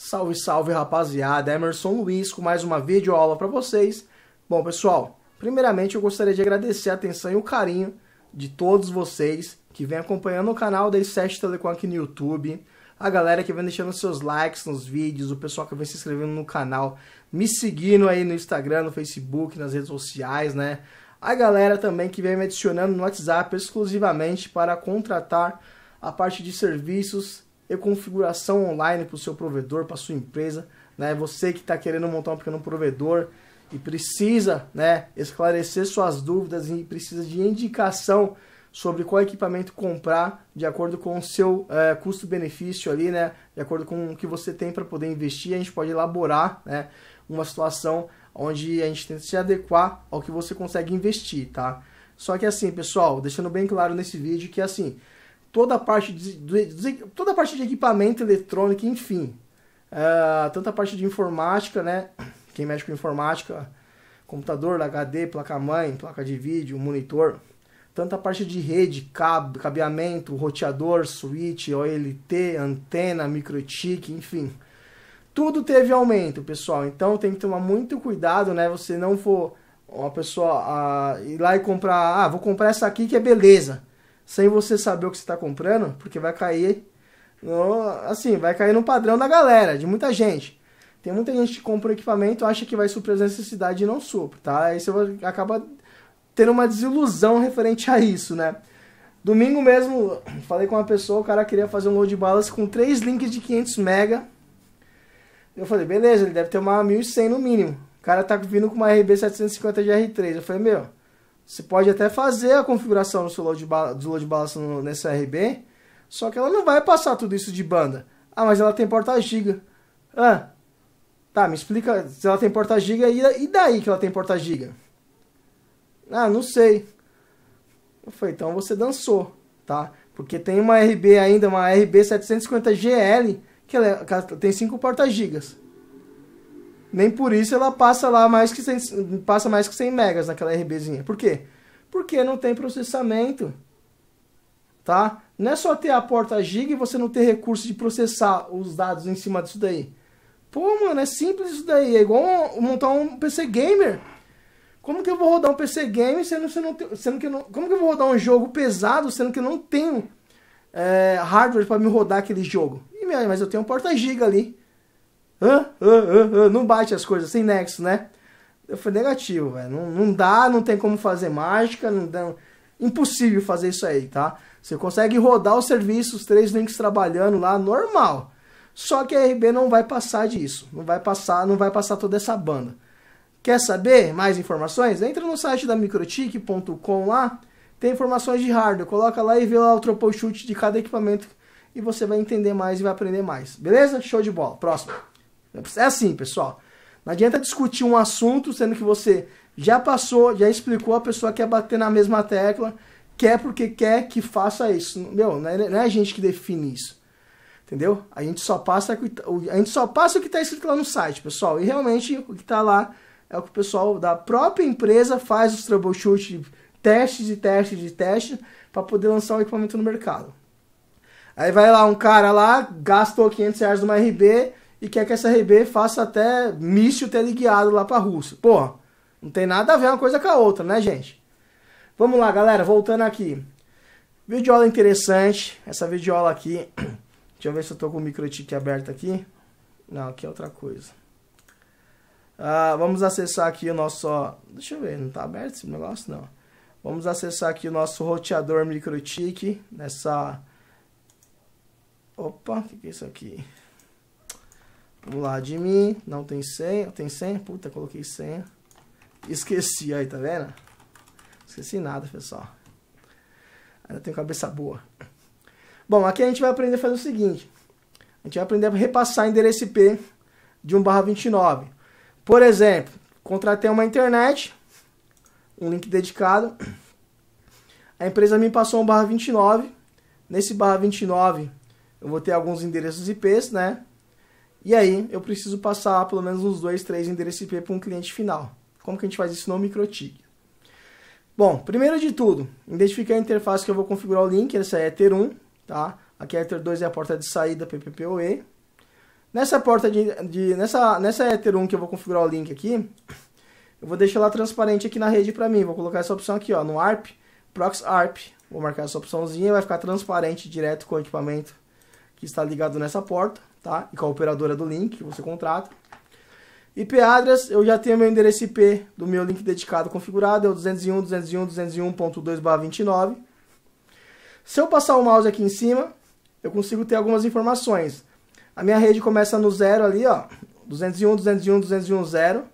Salve, salve rapaziada, Emerson Luiz com mais uma videoaula para vocês. Bom pessoal, primeiramente eu gostaria de agradecer a atenção e o carinho de todos vocês que vem acompanhando o canal da i7 Telecom aqui no YouTube, a galera que vem deixando seus likes nos vídeos, o pessoal que vem se inscrevendo no canal, me seguindo aí no Instagram, no Facebook, nas redes sociais, né? A galera também que vem me adicionando no WhatsApp exclusivamente para contratar a parte de serviços e configuração online para o seu provedor, para sua empresa. Né? Você que está querendo montar um pequeno provedor e precisa né, esclarecer suas dúvidas e precisa de indicação sobre qual equipamento comprar de acordo com o seu é, custo-benefício ali, né? De acordo com o que você tem para poder investir, a gente pode elaborar né, uma situação onde a gente tenta se adequar ao que você consegue investir, tá? Só que assim, pessoal, deixando bem claro nesse vídeo que assim, toda a parte de, de toda a parte de equipamento eletrônico, enfim. Uh, tanto a parte de informática, né? Quem mexe com informática, computador, HD, placa-mãe, placa de vídeo, monitor. Tanto a parte de rede, cabo, cabeamento, roteador, switch, OLT, antena, microtik, enfim. Tudo teve aumento, pessoal. Então tem que tomar muito cuidado, né? Você não for uma pessoa ah, ir lá e comprar, ah, vou comprar essa aqui que é beleza sem você saber o que você está comprando, porque vai cair no, assim, vai cair no padrão da galera, de muita gente. Tem muita gente que compra um equipamento, acha que vai suprir as necessidades e não supra, tá? Aí você acaba tendo uma desilusão referente a isso, né? Domingo mesmo, falei com uma pessoa, o cara queria fazer um load balance com três links de 500 mega. Eu falei, beleza, ele deve ter uma 1100 no mínimo. O cara tá vindo com uma RB 750 de R3. Eu falei, meu, você pode até fazer a configuração do seu load, do load balance no, nesse RB, só que ela não vai passar tudo isso de banda. Ah, mas ela tem porta giga. Ah, tá, me explica se ela tem porta giga e, e daí que ela tem porta giga? Ah, não sei. Eu falei, então você dançou, tá? Porque tem uma RB ainda, uma RB 750GL, que ela, é, que ela tem 5 portas gigas. Nem por isso ela passa lá mais que 100, passa mais que 100 megas naquela RBzinha. Por quê? Porque não tem processamento. Tá? Não é só ter a porta giga e você não ter recurso de processar os dados em cima disso daí. Pô, mano, é simples isso daí. É igual montar um PC gamer. Como que eu vou rodar um PC gamer sendo, sendo, sendo que não, Como que eu vou rodar um jogo pesado sendo que eu não tenho é, hardware para me rodar aquele jogo? E, mas eu tenho um porta-giga ali. Hã? Hã? Hã? Hã? Não bate as coisas, sem nexo, né? Eu falei, negativo, velho. Não, não dá, não tem como fazer mágica, não dá. Impossível fazer isso aí, tá? Você consegue rodar o serviço, os três links trabalhando lá, normal. Só que a RB não vai passar disso. Não vai passar, não vai passar toda essa banda. Quer saber mais informações? Entra no site da microtic.com lá, tem informações de hardware. Coloca lá e vê lá o troubleshoot de cada equipamento e você vai entender mais e vai aprender mais. Beleza? Show de bola. Próximo. É assim, pessoal. Não adianta discutir um assunto sendo que você já passou, já explicou, a pessoa quer bater na mesma tecla, quer porque quer que faça isso. Meu, não é, é a gente que define isso. Entendeu? A gente só passa, tá, a gente só passa o que está escrito lá no site, pessoal. E realmente o que está lá é o que o pessoal da própria empresa faz os troubleshoot, testes e testes e testes para poder lançar o equipamento no mercado. Aí vai lá um cara lá, gastou 500 reais numa RB, e quer que a SRB faça até míssil teleguiado lá para a Rússia. Porra, não tem nada a ver uma coisa com a outra, né, gente? Vamos lá, galera, voltando aqui. Videoaula interessante. Essa videoaula aqui. Deixa eu ver se eu tô com o microtique aberto aqui. Não, aqui é outra coisa. Ah, vamos acessar aqui o nosso. Deixa eu ver, não tá aberto esse negócio? Não. Vamos acessar aqui o nosso roteador microtique. Nessa. Opa, o que é isso aqui? Vamos lá, admin, não tem senha, tem senha, puta, coloquei senha. Esqueci aí, tá vendo? Esqueci nada, pessoal. Ainda tenho cabeça boa. Bom, aqui a gente vai aprender a fazer o seguinte. A gente vai aprender a repassar endereço IP de 1 barra 29. Por exemplo, contratei uma internet, um link dedicado. A empresa me passou 1 barra 29. Nesse barra 29 eu vou ter alguns endereços IPs, né? E aí eu preciso passar pelo menos uns dois, três endereços IP para um cliente final. Como que a gente faz isso no Mikrotik? Bom, primeiro de tudo, identificar a interface que eu vou configurar o link, essa é a Ether 1, tá? Aqui a Ether 2 é a porta de saída PPPoE. Nessa porta de, de nessa nessa Ether 1 que eu vou configurar o link aqui, eu vou deixar ela transparente aqui na rede para mim, vou colocar essa opção aqui, ó, no ARP, Prox ARP, vou marcar essa opçãozinha, vai ficar transparente direto com o equipamento que está ligado nessa porta, tá? E com a operadora do link que você contrata. IP address, eu já tenho meu endereço IP do meu link dedicado configurado, é o 201, 201, 201.2/29. Se eu passar o mouse aqui em cima, eu consigo ter algumas informações. A minha rede começa no zero ali, ó, 201, 201, 201, 0.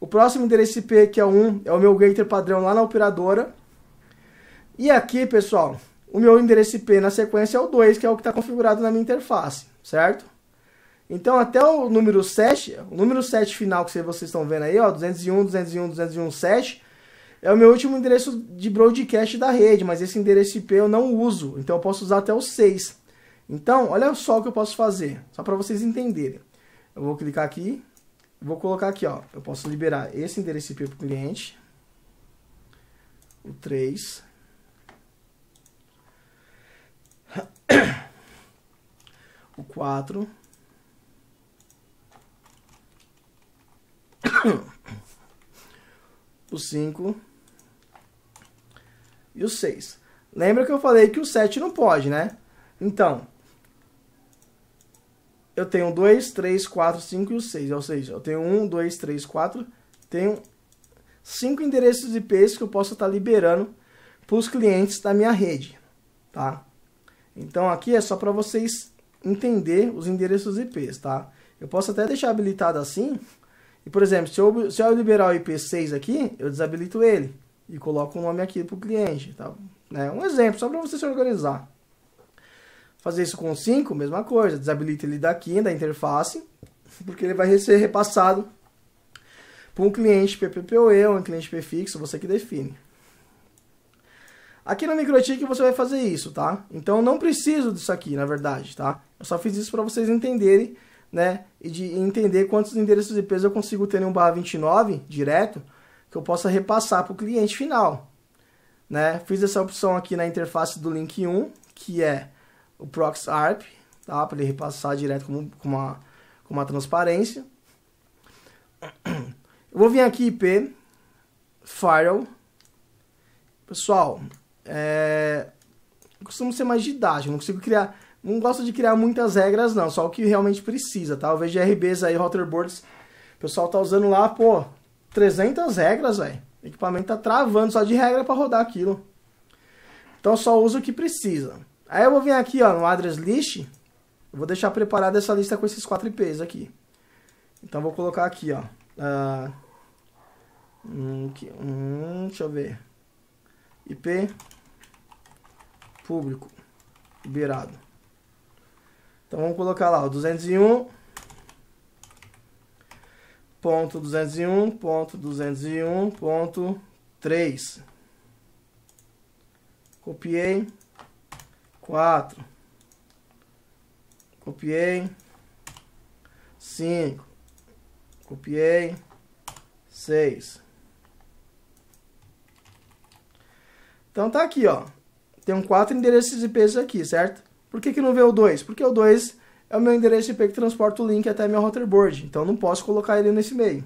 O próximo endereço IP, que é o 1, é o meu gateway padrão lá na operadora. E aqui, pessoal, o meu endereço IP na sequência é o 2, que é o que está configurado na minha interface, certo? Então até o número 7, o número 7 final que vocês estão vendo aí, ó, 201, 201, 201, 7, é o meu último endereço de broadcast da rede, mas esse endereço IP eu não uso, então eu posso usar até o 6. Então, olha só o que eu posso fazer, só para vocês entenderem. Eu vou clicar aqui, vou colocar aqui, ó, eu posso liberar esse endereço IP para o cliente, o 3. O 4 o 5 e o 6. Lembra que eu falei que o 7 não pode, né? Então, eu tenho 2, 3, 4, 5 e o 6. Ou seja, eu tenho 1, 2, 3, 4, tenho 5 endereços IPs que eu posso estar tá liberando para os clientes da minha rede, tá? Então aqui é só para vocês entender os endereços IPs, tá? Eu posso até deixar habilitado assim, e, por exemplo, se eu, se eu liberar o IP6 aqui, eu desabilito ele e coloco o nome aqui para o cliente. Tá? Né? Um exemplo, só para você se organizar. Fazer isso com o 5, mesma coisa. Desabilita ele daqui, da interface, porque ele vai ser repassado para um cliente PPPoE ou um cliente prefixo, você que define. Aqui no MicroTik você vai fazer isso, tá? Então eu não preciso disso aqui, na verdade, tá? Eu só fiz isso para vocês entenderem né? E de entender quantos endereços IPs eu consigo ter em um barra 29 direto que eu possa repassar para o cliente final. Né? Fiz essa opção aqui na interface do link 1, que é o ProxArp, tá? para ele repassar direto com, uma, com uma transparência. Eu vou vir aqui IP, Firewall. Pessoal, é... eu costumo ser mais didático, não consigo criar não gosto de criar muitas regras, não, só o que realmente precisa, tá? Eu vejo RBs aí, Rotterboards, o pessoal tá usando lá, pô, 300 regras, velho. O equipamento tá travando só de regra para rodar aquilo. Então só usa o que precisa. Aí eu vou vir aqui, ó, no address list, eu vou deixar preparada essa lista com esses 4 IPs aqui. Então vou colocar aqui, ó. Uh, um, um, deixa eu ver. IP público liberado. Então vamos colocar lá, o 201 ponto 201 ponto 201 ponto 3 copiei 4 copiei 5 copiei 6 então tá aqui ó tem um quatro endereços IPs aqui certo por que, que não vê o 2? Porque o 2 é o meu endereço IP que transporta o link até meu router board. Então não posso colocar ele nesse meio.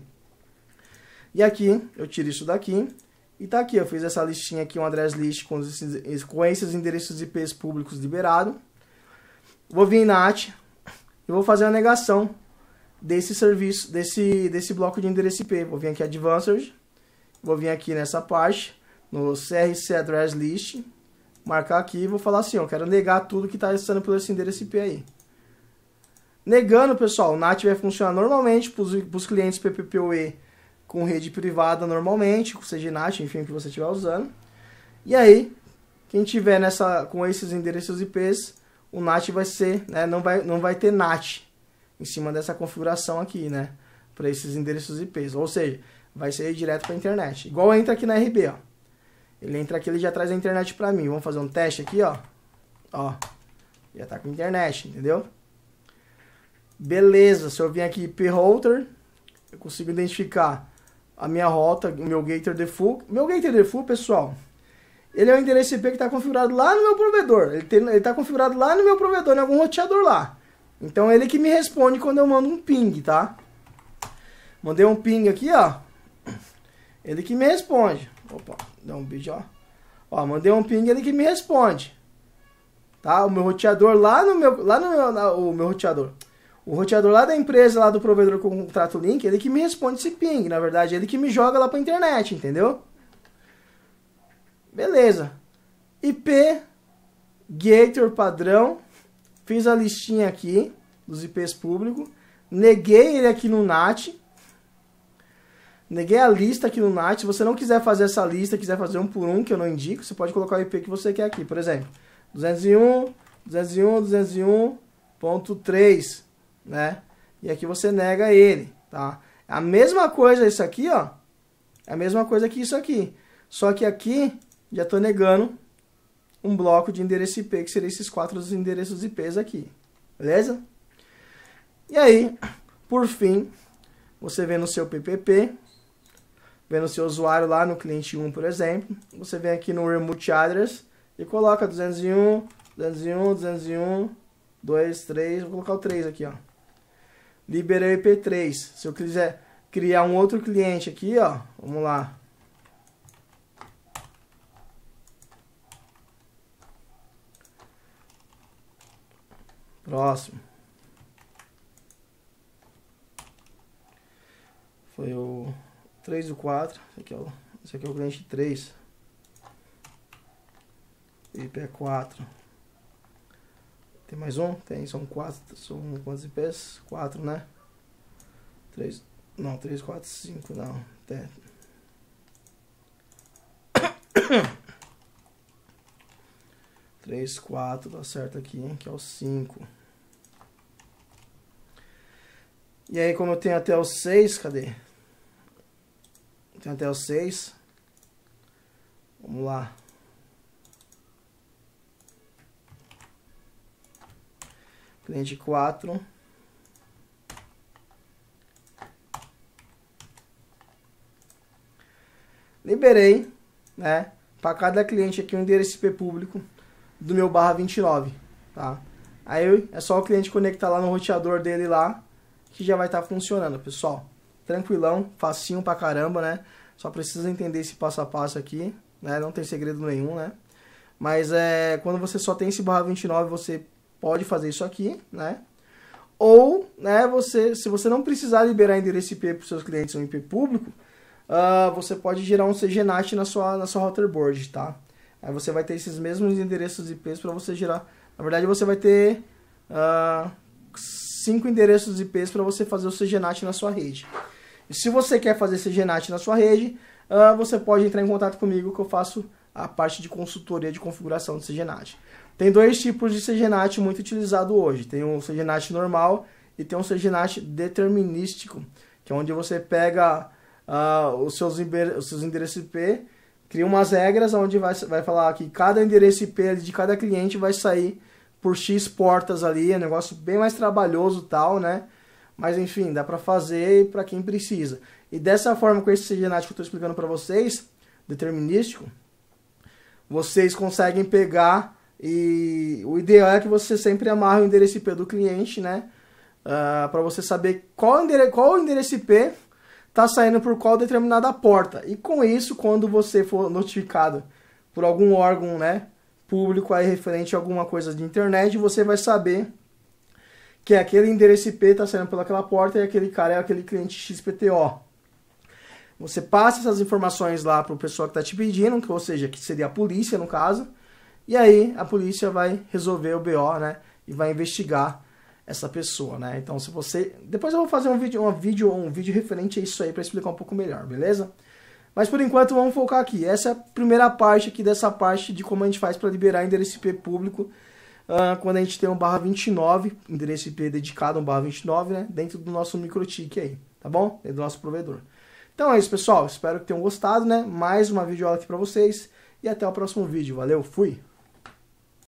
E aqui, eu tiro isso daqui. E tá aqui, eu fiz essa listinha aqui, um address list com, esses, com esses endereços IPs públicos liberado. Vou vir em NAT e vou fazer a negação desse serviço, desse, desse bloco de endereço IP. Vou vir aqui Advanced, vou vir aqui nessa parte, no CRC Address List, marcar aqui e vou falar assim, ó, quero negar tudo que está estando pelo endereço assim SP aí. Negando, pessoal, o NAT vai funcionar normalmente para os clientes PPPoE com rede privada normalmente, com NAT enfim, que você estiver usando. E aí, quem tiver nessa, com esses endereços IPs, o NAT vai ser, né, não, vai, não vai ter NAT em cima dessa configuração aqui, né, para esses endereços IPs. Ou seja, vai ser direto para a internet. Igual entra aqui na RB, ó. Ele entra aqui, ele já traz a internet pra mim. Vamos fazer um teste aqui, ó. Ó. Já tá com internet, entendeu? Beleza, se eu vir aqui p router, eu consigo identificar a minha rota, o meu gator default. Meu gator default, pessoal, ele é o endereço IP que está configurado lá no meu provedor. Ele está configurado lá no meu provedor, em algum roteador lá. Então é ele que me responde quando eu mando um ping, tá? Mandei um ping aqui, ó. Ele que me responde. Opa, dá um vídeo, ó. Ó, mandei um ping, ele que me responde. Tá? O meu roteador lá no meu. Lá no meu. Na, o meu roteador. O roteador lá da empresa, lá do provedor com contrato link, ele que me responde esse ping. Na verdade, ele que me joga lá pra internet, entendeu? Beleza. IP, Gator padrão. Fiz a listinha aqui dos IPs públicos, Neguei ele aqui no NAT Neguei a lista aqui no Night. Se você não quiser fazer essa lista, quiser fazer um por um, que eu não indico, você pode colocar o IP que você quer aqui. Por exemplo, 201, 201, 201.3, né? E aqui você nega ele, tá? É a mesma coisa isso aqui, ó. É a mesma coisa que isso aqui. Só que aqui já estou negando um bloco de endereço IP, que seria esses quatro endereços IPs aqui. Beleza? E aí, por fim, você vem no seu PPP, vendo o seu usuário lá no cliente 1, por exemplo, você vem aqui no Remote Address e coloca 201, 201, 201, 2, 3, vou colocar o 3 aqui, ó. Liberei o IP3. Se eu quiser criar um outro cliente aqui, ó, vamos lá. Próximo. Foi o 3 do 4. Esse aqui é o, esse aqui é o grande 3. IP é 4. Tem mais um? Tem, são 4. São quantos IPs? 4, né? 3. Não, 3, 4, 5. Não, tem. Três, quatro, dá certo aqui, hein? que é o 5. E aí, como eu tenho até o 6, cadê? Tem até o 6. Vamos lá. Cliente 4. Liberei, né? Para cada cliente aqui um endereço IP público do meu barra 29, tá? Aí é só o cliente conectar lá no roteador dele lá, que já vai estar tá funcionando, pessoal tranquilão, facinho pra caramba, né? Só precisa entender esse passo a passo aqui, né? Não tem segredo nenhum, né? Mas é, quando você só tem esse barra 29, você pode fazer isso aqui, né? Ou, né, você, se você não precisar liberar endereço IP para os seus clientes ou um IP público, uh, você pode gerar um CGNAT na sua, na sua board, tá? Aí você vai ter esses mesmos endereços IPs para você gerar. Na verdade, você vai ter uh, cinco endereços IPs para você fazer o CGNAT na sua rede. Se você quer fazer esse Genat na sua rede, uh, você pode entrar em contato comigo que eu faço a parte de consultoria de configuração do CGNAT. Tem dois tipos de CGNAT muito utilizado hoje. Tem um CGNAT normal e tem um CGNAT determinístico, que é onde você pega uh, os, seus, os seus endereços IP, cria umas regras onde vai, vai falar que cada endereço IP de cada cliente vai sair por X portas ali, é um negócio bem mais trabalhoso tal, né? Mas enfim, dá para fazer para quem precisa. E dessa forma, com esse genético que eu estou explicando para vocês, determinístico, vocês conseguem pegar e o ideal é que você sempre amarre o endereço IP do cliente, né? Uh, ah, para você saber qual, endere qual endereço IP está saindo por qual determinada porta. E com isso, quando você for notificado por algum órgão né, público aí referente a alguma coisa de internet, você vai saber que é aquele endereço IP está saindo pelaquela porta e aquele cara é aquele cliente XPTO. Você passa essas informações lá para o pessoal que está te pedindo, que, ou seja, que seria a polícia no caso, e aí a polícia vai resolver o BO, né? E vai investigar essa pessoa, né? Então, se você, depois eu vou fazer um vídeo, um vídeo, um vídeo referente a isso aí para explicar um pouco melhor, beleza? Mas por enquanto vamos focar aqui. Essa é a primeira parte aqui dessa parte de como a gente faz para liberar endereço IP público uh, quando a gente tem um barra 29, endereço IP dedicado a um barra 29, né? Dentro do nosso microtique aí, tá bom? Dentro é do nosso provedor. Então é isso, pessoal. Espero que tenham gostado, né? Mais uma videoaula aqui para vocês. E até o próximo vídeo. Valeu, fui!